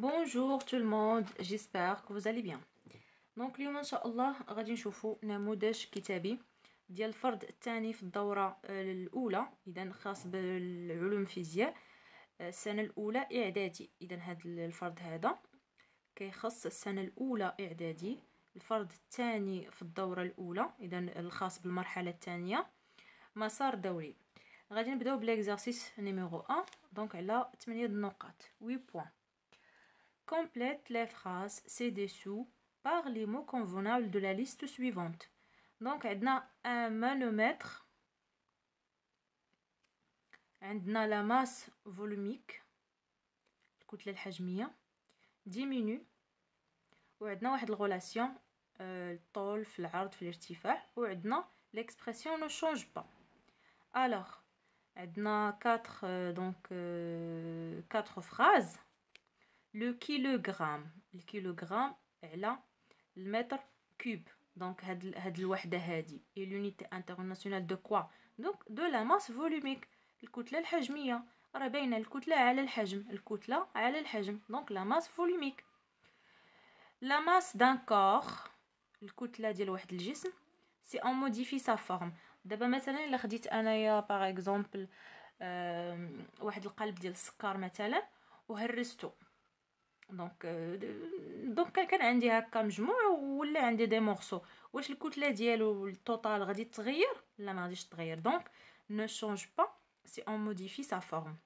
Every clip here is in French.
بونجور تو الموند جيسبر كو فوزالي بيان دونك اليوم ان شاء الله غادي نشوفو نموذج كتابي ديال الفرد الثاني في الدوره الاولى آه، اذا خاص بالعلوم الفيزياء آه، السنه الاولى اعدادي اذا هذا الفرد هذا كيخص السنه الاولى اعدادي الفرد الثاني في الدوره الاولى اذا الخاص بالمرحله الثانيه مسار دوري غادي نبداو بليكزارسيس نيميرو 1 دونك على 8 النقاط 8 بوين Complète les phrases ci-dessous par les mots convenables de la liste suivante. Donc, on a un manomètre, on a la masse volumique, Diminu. الحجمية diminue وعندنا relation une relation في العرض في الارتفاع a l'expression ne change pas alors a 4 euh, donc euh, quatre phrases لو كيلوغرام الكيلوغرام على المتر كوب دونك هاد هاد الوحده هادي اي لونيتي انترناسيونال دو كوا دونك دو لا ماس فولوميك الكتله الحجميه راه باينه الكتله على الحجم الكتله على الحجم دونك لا ماس فولوميك لا ماس دان كور الكتله ديال واحد الجسم سي اون موديفي سا فورم دابا مثلا الا خديت انايا باغ اكزومبل واحد القلب ديال السكر مثلا وهرستو Donc دونك كان عندي هكا مجموع ولا عندي دي مورسو واش الكتله ديالو التوتال غادي تغير لا ما ne change pas si on modifie sa forme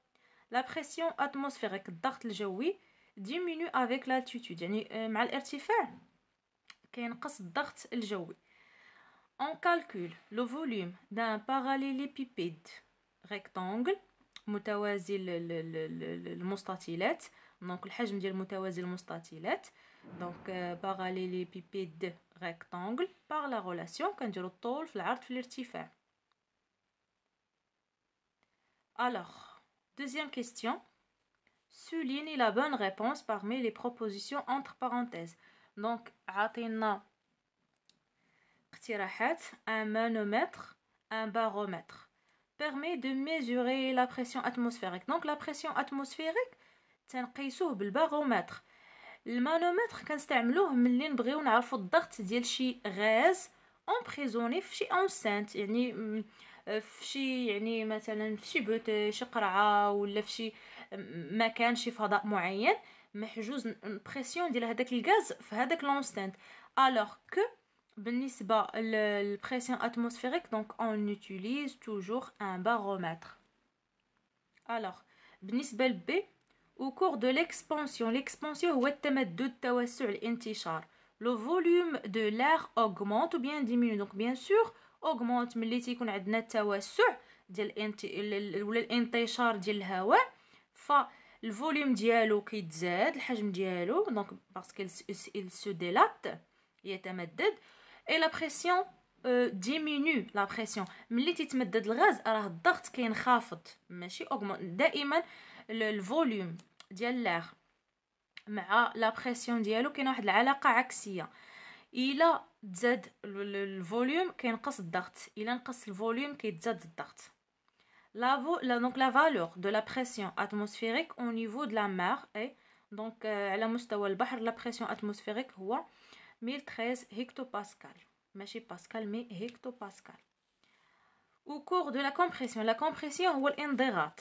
la pression atmosphérique الضغط الجوي diminue avec l'altitude يعني مع الارتفاع كينقص الضغط الجوي on calcule le volume d'un parallélépipède rectangle متوازي le donc, le الحجم donc متوازي المستطيلات de rectangle par la relation relation غولاسيون le الطول في العرض في الارتفاع Alors, deuxième question. Soulignez la bonne réponse parmi les propositions entre parenthèses. Donc, عطينا اقتراحات un manomètre, un baromètre permet de mesurer la pression atmosphérique. Donc la pression atmosphérique, تنقيسوه بالباغومتر المانومتر كنستعملوه ملي نبغيو نعرفو الضغط ديال شي غاز امبريزوني في شي اونسانت يعني في شي يعني مثلا في شي بوت شي قرعه ولا في شي مكان شي فضاء معين محجوز بريسيون ديال هذاك الغاز في هذاك لونستانت الوغ كو بالنسبه للبريسيون اتموسفيريك دونك اون نوتيليز توجور ان بارومتر الوغ بالنسبه لبي au cours de l'expansion, l'expansion le volume de l'air augmente ou bien diminue. Donc bien sûr, augmente mais le يكون عندنا التوسع ديال الانتشار ديال الهواء فالفوليوم ديالو كيتزاد الحجم ديالو دونك il se délate يتمدد et la pression euh, diminue لا بريسيون ملي تيتمدد الغاز راه الضغط كينخفض ماشي augmente, دائما الفوليوم ديال لاغ مع لا بريسيون ديالو كاين واحد العلاقه عكسيه الا تزاد الفوليوم كينقص الضغط الا نقص الفوليوم كيتزاد الضغط la, لا دونك لا فالور دو لا بريسيون اتموسفيريك او نيفو دو لا مار اي دونك على مستوى البحر لا بريسيون اتموسفيريك هو 1013 باسكال ماشي باسكال مي هكتو باسكال او كور دو لا كومبريسيون لا كومبريسيون هو الانضغاط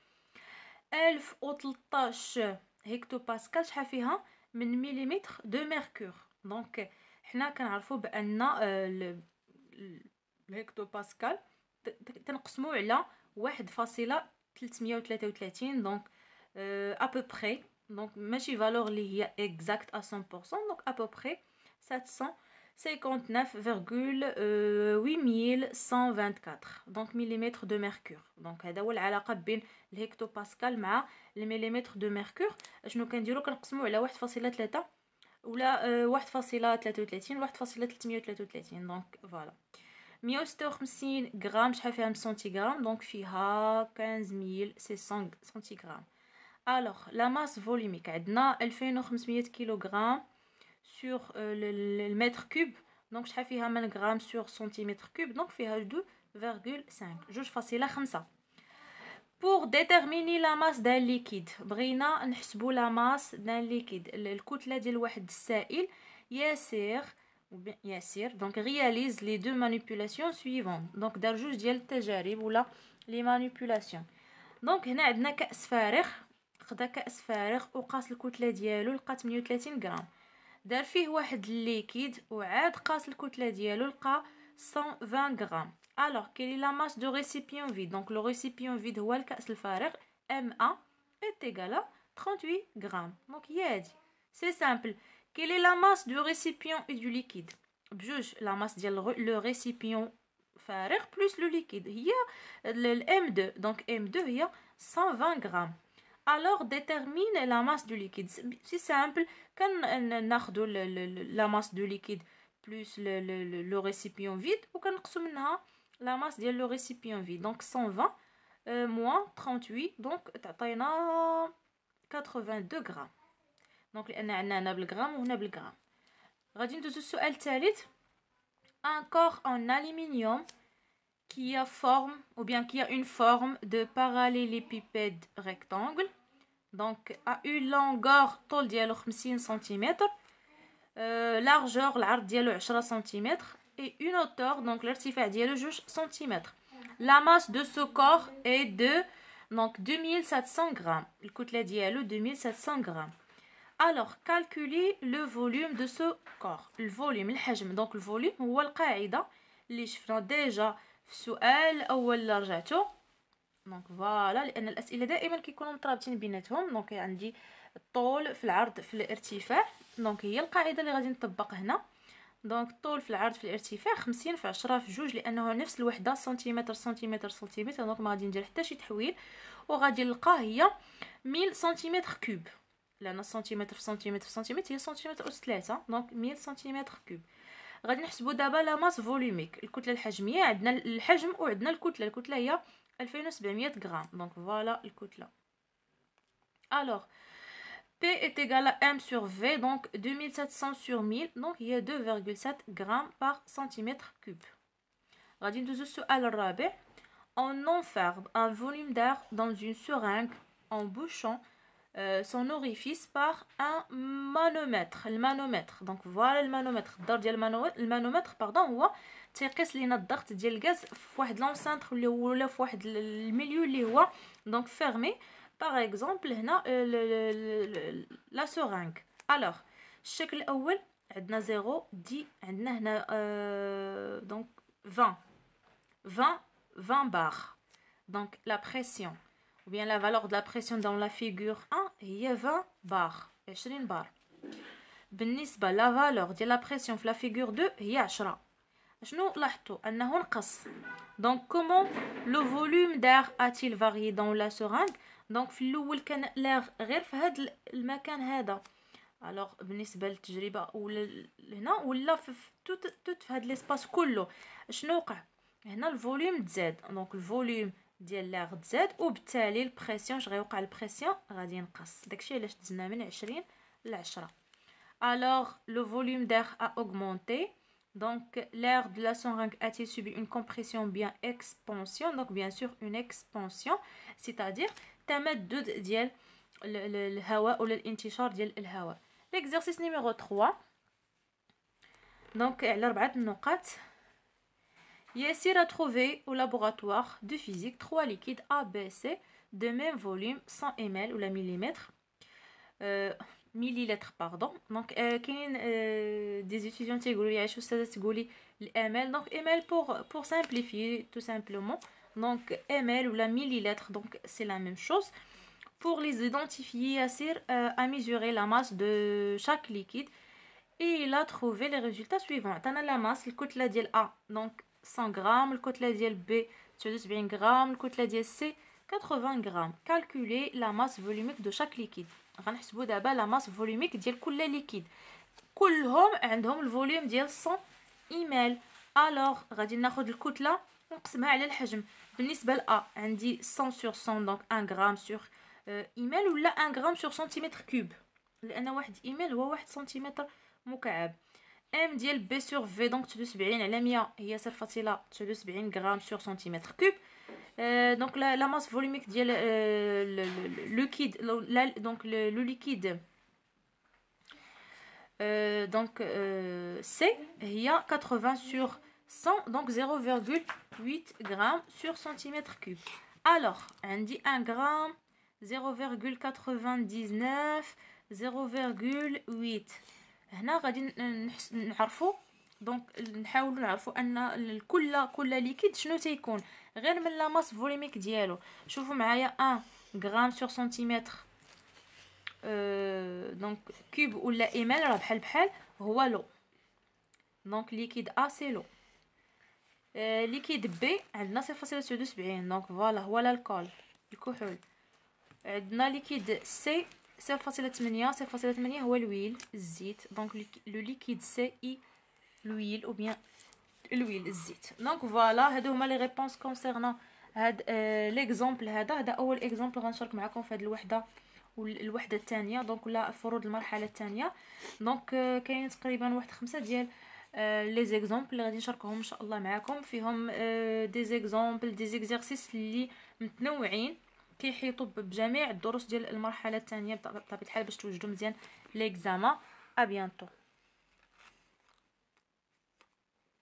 ألف وتلطاش هكتو باسكال شحال فيها من مليمتر دو ميركور دونك حنا كنعرفو بان آه، الهكتو باسكال تنقسمو على واحد فاصله تلتمية 333 دونك ابوبخي آه، دونك ماشي فالور اللي هي اكزاكت ا 100% دونك ابوبخي 700 59,8124 donc millimètres de mercure donc هذا هو العلاقه بين الهكتوباسكال مع المليمتر دو مركور شنو كنديرو كنقسمو على 1.3 ولا 1.33 و 1.333 دونك فوالا 156 غرام شحال فيها سنتيغرام دونك فيها 15600 سنتيغرام الوغ لا ماس فوليميك عندنا 2500 كيلوغرام sur euh, le, mètre cube donc je fais 1 g sur centimètre cube donc fais 2,5 ça pour déterminer la masse d'un liquide بغينا نحسبوا la masse d'un liquide الكتله ديال واحد السائل bien donc réalise les deux manipulations suivantes donc دار جوج ديال التجارب ولا les manipulations donc هنا عندنا كاس فارغ كاس فارغ وقاس الكتله ديالو 38 دار ou le liquide de la الكتله 120 quelle est quelle masse la récipient vide récipient Le récipient vide récipient le casse-faire. M1 est égal à 38 grammes. Donc, c'est simple. Quelle est la masse du récipient et du liquide juge la masse du le récipient plus le liquide. Il y a M2. Donc, M2, il y a 120 grammes alors détermine la masse du liquide c'est simple quand on prend la masse du liquide plus le, récipient vide ou on منها la masse du récipient vide donc 120 euh, moins 38 donc a 82 grammes. donc on عندنا هنا بالغرام وهنا بالغرام غادي الثالث un corps en aluminium qui a forme ou bien qui a une forme de parallélépipède rectangle donc, à une longueur, de ديالو 50 cm, largeur, de ديالو 10 cm, et une hauteur, donc l'ارتفاع 2 cm. La masse de ce corps est de donc 2700 grammes. Le est de 2700 grammes. Alors, calculez le volume de ce corps. Le volume, le hajm, donc le volume, هو les اللي شفنا déjà في السؤال ou le دونك فوالا لان الاسئله دائما كيكونوا مترابطين بيناتهم دونك عندي الطول في العرض في الارتفاع دونك هي القاعده اللي غادي نطبق هنا دونك الطول في العرض في الارتفاع 50 في 10 في جوج لانه نفس الوحده سنتيمتر سنتيمتر سنتيمتر دونك ما غادي ندير حتى شي تحويل وغادي نلقى هي 1000 سنتيمتر كوب لان سنتيمتر في سنتيمتر في سنتيمتر هي سنتيمتر اس 3 دونك 1000 سنتيمتر كوب غادي نحسبوا دابا لا ماس فوليميك الكتله الحجميه عندنا الحجم وعندنا الكتله الكتله هي 2700 grammes. Donc voilà le coûte là Alors, P est égal à M sur V, donc 2700 sur 1000, donc il y a 2,7 grammes par centimètre cube. On enferme un volume d'air dans une seringue en bouchant euh, son orifice par un manomètre, le manomètre. Donc voilà le manomètre. Le manomètre, pardon, qui qisse le gaz dans un centre ou le dans un qui est donc fermé par exemple la seringue. alors le premier on a 0 di 20 20 20 bar donc la pression ou bien la valeur de la pression dans la figure 1 est 20 bar c'est bar barre. la valeur de la pression dans la figure 2 هي 10 شنو لاحظتوا انه نقص دونك كومون لو فوليوم دار اتيل فاري دون لا سورانغ دونك في الاول كان لاغ غير في هذا المكان هذا الوغ بالنسبه للتجربه ولا هنا ولا في توت توت في هذا ليسباس كله شنو وقع هنا الفوليوم تزاد دونك الفوليوم ديال لاغ تزاد وبالتالي البريسيون اش غيوقع البريسيون غادي ينقص داكشي علاش دزنا من 20 ل 10 الوغ لو فوليوم دار ا اوغمونتي Donc, l'air de la seringue a-t-il subi une compression bien expansion Donc, bien sûr, une expansion, c'est-à-dire le hawa ou ولا الانتشار le hawa L'exercice numéro 3. Donc, على ربعة النقاط. il a trouvé au laboratoire de physique trois liquides ABC de même volume 100 ml ou la millimètre. Euh, millilitres pardon donc qui euh, euh, des étudiants تيقولوا a عيشو de تقولي donc mL pour pour simplifier tout simplement donc ML ou la millilitre donc c'est la même chose pour les identifier à euh, mesurer la masse de chaque liquide et il a trouvé les résultats suivants tu as la masse il coûte la A donc 100 g le la diel B 70 g le coûte la diel C 80 g calculer la masse volumique de chaque liquide غنحسبوا دابا لا ماس فوليميك ديال كل ليكيد كلهم عندهم الفوليوم ديال 100 ايميل الوغ غادي ناخذ الكتله ونقسمها على الحجم بالنسبه لا عندي 100 سور 100 دونك 1 غرام سور ايميل ولا 1 غرام سور سنتيمتر كوب لان واحد ايميل هو واحد سنتيمتر مكعب ام ديال بي سور في دونك 73 على 100 هي 0.73 غرام سور سنتيمتر كوب donc la, masse volumique du le, liquide donc le, liquide donc 80 sur 100 donc 0,8 g sur cm cube alors on dit 1 g, 0,99 0,8 هنا غادي شنو la masse volumique d'y aller, je vous m'aille à 1 g sur centimètre euh, donc cube ou la émelle. Alors, elle va être à donc liquide A c'est l'eau, euh, liquide B. Elle n'a c'est facile de se dire, donc voilà, voilà l'alcool, du coup, elle euh, n'a liquide C. C'est facile de tenir, c'est facile de tenir. l'huile zite, donc le liquide C. Il l'huile ou bien. الويل الزيت دونك فوالا هادو هما لي ريبونس كونسيرن هاد ليكزامبل آه، هذا هذا اول اكزامبل غنشارك معكم في هاد الوحده والوحده الثانيه دونك ولا فروض المرحله الثانيه دونك آه، كاين تقريبا واحد خمسة ديال آه، لي زيكزامبل اللي غادي نشاركهم ان شاء الله معكم فيهم دي زيكزامبل دي زيكزيرسيس اللي متنوعين كيحيطوا بجميع الدروس ديال المرحله الثانيه بطبيعه الحال باش توجدوا مزيان ليكزاما ا بيانتو